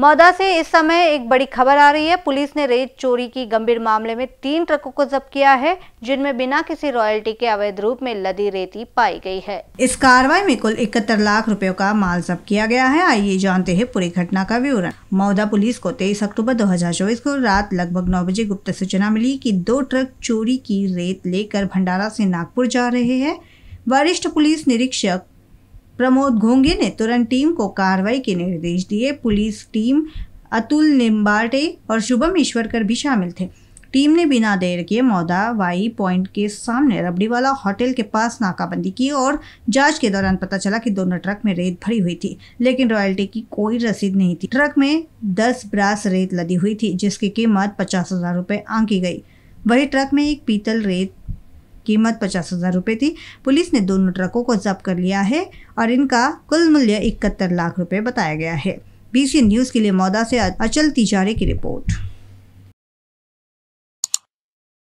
मौदा से इस समय एक बड़ी खबर आ रही है पुलिस ने रेत चोरी की गंभीर मामले में तीन ट्रकों को जब्त किया है जिनमें बिना किसी रॉयल्टी के अवैध रूप में लदी रेती पाई गई है इस कार्रवाई में कुल इकहत्तर लाख रुपयों का माल जब्त किया गया है आइए जानते हैं पूरी घटना का विवरण मौदा पुलिस को तेईस अक्टूबर 2024 को रात लगभग नौ बजे गुप्त सूचना मिली की दो ट्रक चोरी की रेत लेकर भंडारा से नागपुर जा रहे है वरिष्ठ पुलिस निरीक्षक प्रमोद घोंगे ने तुरंत टीम को कार्रवाई के निर्देश दिए पुलिस टीम अतुल निम्बाटे और शुभम ईश्वरकर भी शामिल थे टीम ने बिना देर के मौदा वाई पॉइंट के सामने रबड़ीवाला होटल के पास नाकाबंदी की और जांच के दौरान पता चला कि दोनों ट्रक में रेत भरी हुई थी लेकिन रॉयल्टी की कोई रसीद नहीं थी ट्रक में दस ब्रास रेत लदी हुई थी जिसकी कीमत पचास हजार रुपये आंकी गई वही ट्रक में एक पीतल रेत कीमत पचास हज़ार रुपये थी पुलिस ने दोनों ट्रकों को जब्त कर लिया है और इनका कुल मूल्य इकहत्तर लाख रुपये बताया गया है बीसी न्यूज़ के लिए मौदा से अचल तिजारे की रिपोर्ट